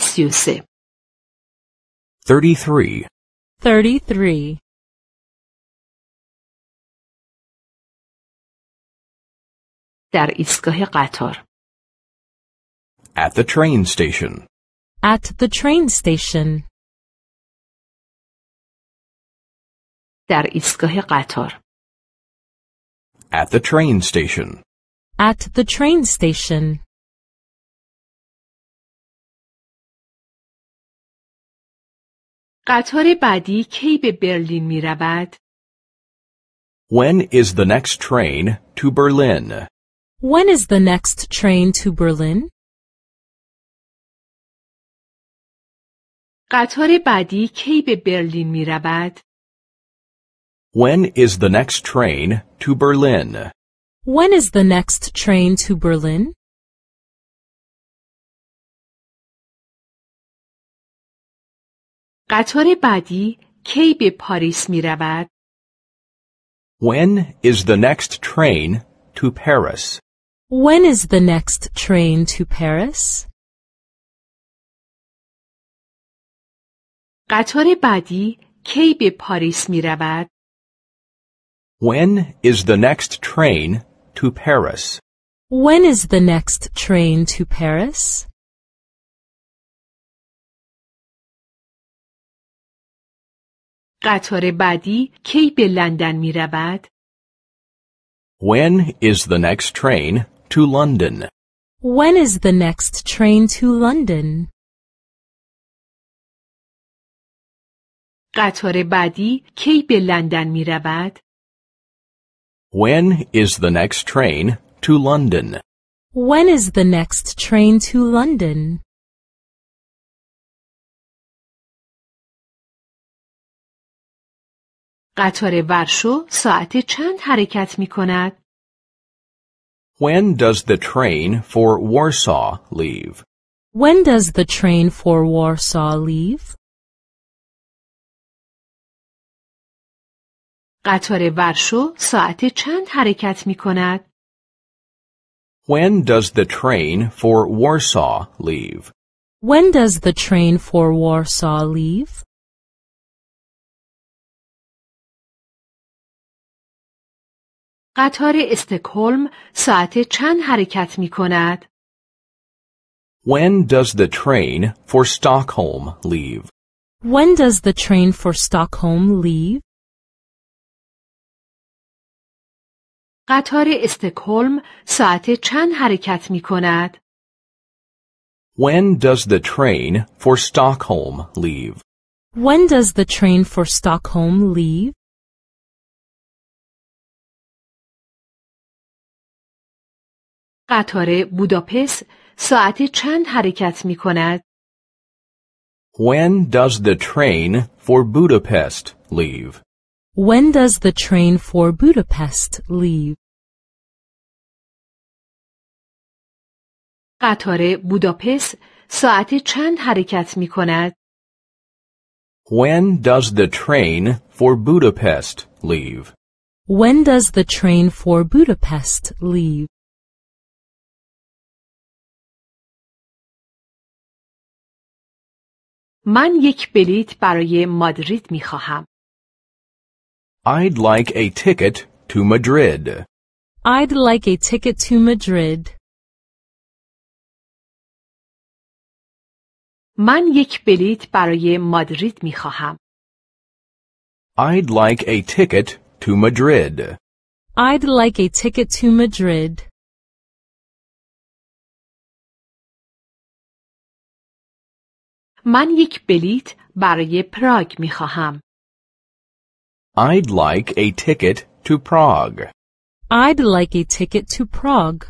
33. 33. ایستگاه قطار. At the train station. At the train station. در ایستگاه قطار. At the train station. At the train station. قطار بعدی کی به برلین می رود؟ When is the next train to Berlin? When is the next train to Berlin? قطار بعدی کی به برلین می رود؟ When is the next train to Berlin? When is the next train to Berlin? قطار بعدی کی به پاریس می رود؟ When is the next train to Paris? When is the next train to Paris? قطار بعدی کی به پاریس می رود؟ When is the next train to Paris? When is the next train to Paris? قطار بعدی کی به لندن می رود؟ When is the next train to London? When is the next train to London? قطار بعدی کی به لندن می رود؟ When is the next train to London? When is the next train to London? قطار ورشو ساعت چند حرکت می کند؟ When does the train for Warsaw leave? When does the train for Warsaw leave? قطار ورشو ساعت چند حرکت می کند؟ When does the train for Warsaw leave? When does the train for Warsaw leave? قطار استکهلم ساعت چند حرکت می کند؟ When does the train for Stockholm leave? When does the train for Stockholm leave? قطار استکهلم ساعت چند حرکت می کند؟ When does the train for Stockholm leave? When does the train for Stockholm leave? قطار بوداپست ساعت چند حرکت می کند؟ When does the train for Budapest leave? When does the train for Budapest leave? قطار بوداپست ساعت چند حرکت می کند؟ When does the train for Budapest leave? When does the train for Budapest leave? من یک بلیت برای مادرید می خواهم. I'd like a ticket to Madrid. I'd like a ticket to Madrid. من یک بلیت برای مادرید می خواهم. I'd like a ticket to Madrid. I'd like a ticket to Madrid. من یک بلیت برای پراگ می خواهم. I'd like a ticket to Prague. I'd like a ticket to Prague.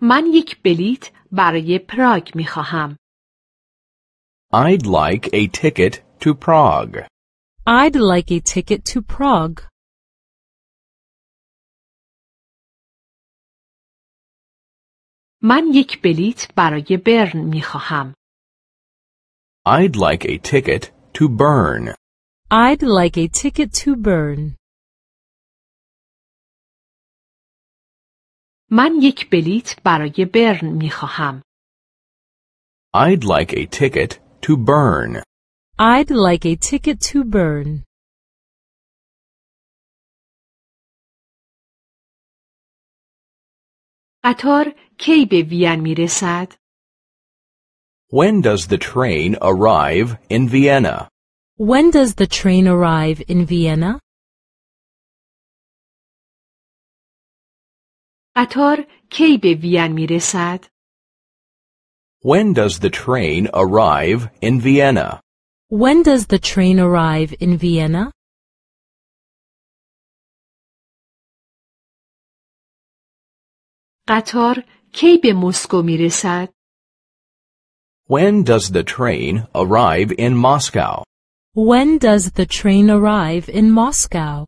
من یک بلیت برای پراگ می خواهم. I'd like a ticket to Prague. I'd like a ticket to Prague. من یک بلیت برای برن می خواهم. I'd like a ticket to burn. I'd like a ticket to burn. من یک بلیت برای برن می خواهم. I'd like a ticket to burn. I'd like a ticket to burn. قطار کی به وین میرسد؟ When does the train arrive in Vienna? When does the train arrive in Vienna? قطار کی به وین میرسد؟ When does the train arrive in Vienna? When does the train arrive in Vienna? قطار کی به مسکو When does the train arrive in Moscow? When does the train arrive in Moscow?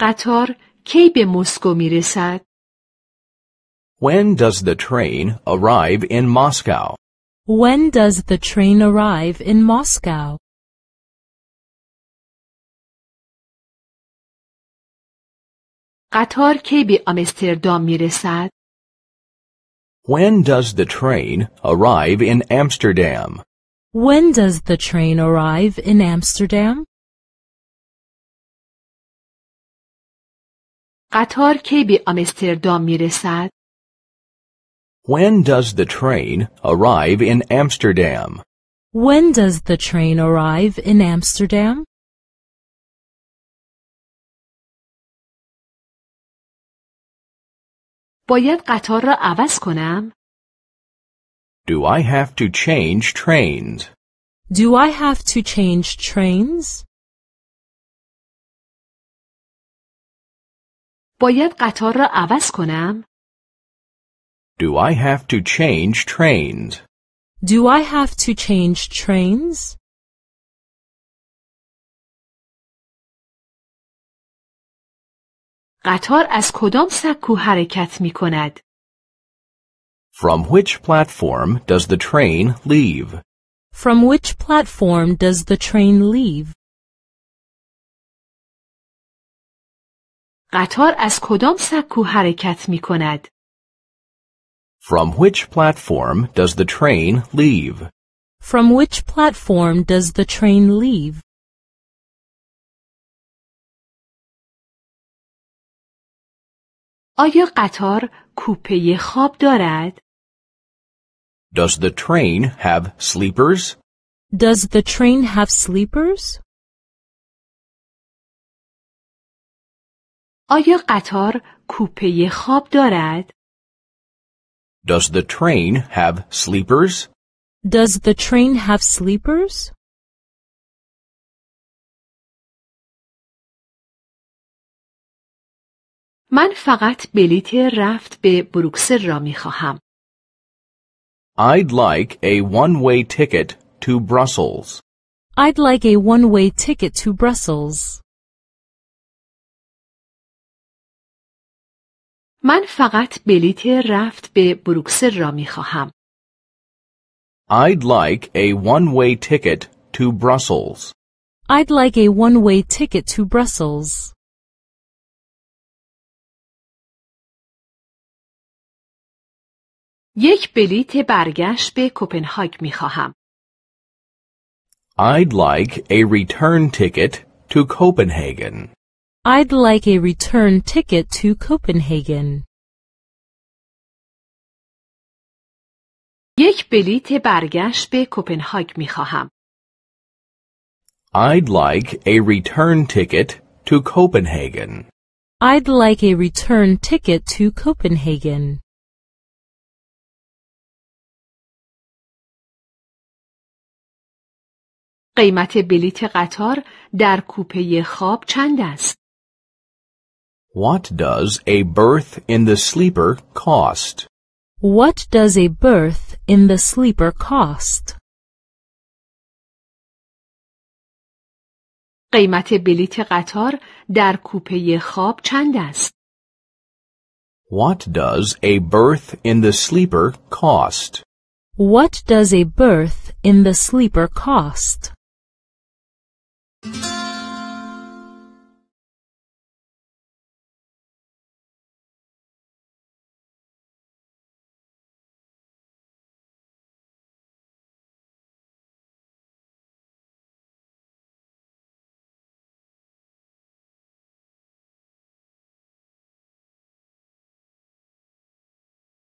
قطار کی به مسکو When does the train arrive in Moscow? When does the train arrive in Moscow? قطار کی به آمستردام میرسد؟ When does the train arrive in Amsterdam? When does the train arrive in Amsterdam? قطار کی به آمستردام میرسد؟ When does the train arrive in Amsterdam? When does the train arrive in Amsterdam? باید قطار را عوض کنم؟ Do I have to change trains? Do I have to change trains? باید قطار را عوض کنم؟ Do I have to change trains? Do I have to change trains? قطار از کدام سکو حرکت می کند؟ From which platform does the train leave? From which platform does the train leave? قطار از کدام سکو حرکت می کند؟ From which platform does the train leave? From which platform does the train leave? آیا قطار کوپه خواب دارد؟ Does the train have sleepers? Does the train have sleepers? آیا قطار کوپه خواب دارد؟ Does the train have sleepers? Does the train have sleepers? من فقط بلیت رفت به بروکسل را می خواهم. I'd like a one-way ticket to Brussels. I'd like a one-way ticket to Brussels. من فقط بلیت رفت به بروکسل را می خواهم. I'd like a one-way ticket to Brussels. I'd like a one-way ticket to Brussels. یک بلیت برگشت به کوپنهاگ می خواهم. I'd like a return ticket to Copenhagen. I'd like a return ticket to Copenhagen. یک بلیت برگشت به کوپنهاگ می خواهم. I'd like a return ticket to Copenhagen. I'd like a return ticket to Copenhagen. قیمت بلیت قطار در کوپه خواب چند است؟ What does a berth in the sleeper cost? What does a berth in the sleeper cost? قیمت بلیت قطار در کوپه خواب چند است؟ What does a berth in the sleeper cost? What does a berth in the sleeper cost? Thank you.